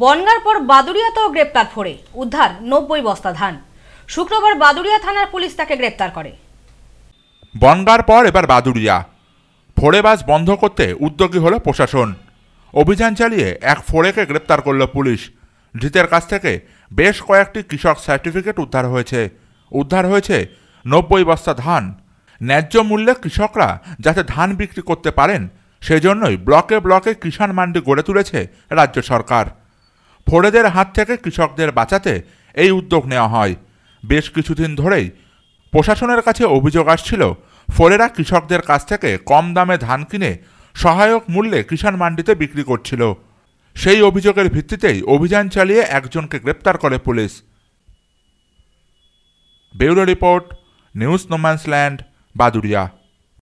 বনগার পর বাদুরিয়াতেও গ্রেপ্তার ফোরে উদ্ধার নব্বই বস্তা ধান শুক্রবার বাদুরিয়া থানার পুলিশ তাকে গ্রেপ্তার করে বনগার পর এবার বাদুরিয়া ফোরে বাস বন্ধ করতে উদ্যোগী হল প্রশাসন অভিযান চালিয়ে এক ফোরেকে গ্রেপ্তার করল পুলিশ ধৃতের কাছ থেকে বেশ কয়েকটি কৃষক সার্টিফিকেট উদ্ধার হয়েছে উদ্ধার হয়েছে নব্বই বস্তা ধান ন্যায্য মূল্যে কৃষকরা যাতে ধান বিক্রি করতে পারেন সেজন্যই ব্লকে ব্লকে কিষাণ মান্ডি গড়ে তুলেছে রাজ্য সরকার ভোরেদের হাত থেকে কৃষকদের বাঁচাতে এই উদ্যোগ নেওয়া হয় বেশ কিছুদিন ধরেই প্রশাসনের কাছে অভিযোগ আসছিল ফোরেরা কৃষকদের কাছ থেকে কম দামে ধান কিনে সহায়ক মূল্যে কিষাণ মান্ডিতে বিক্রি করছিল সেই অভিযোগের ভিত্তিতেই অভিযান চালিয়ে একজনকে গ্রেপ্তার করে police bureau report news no man's land Baduria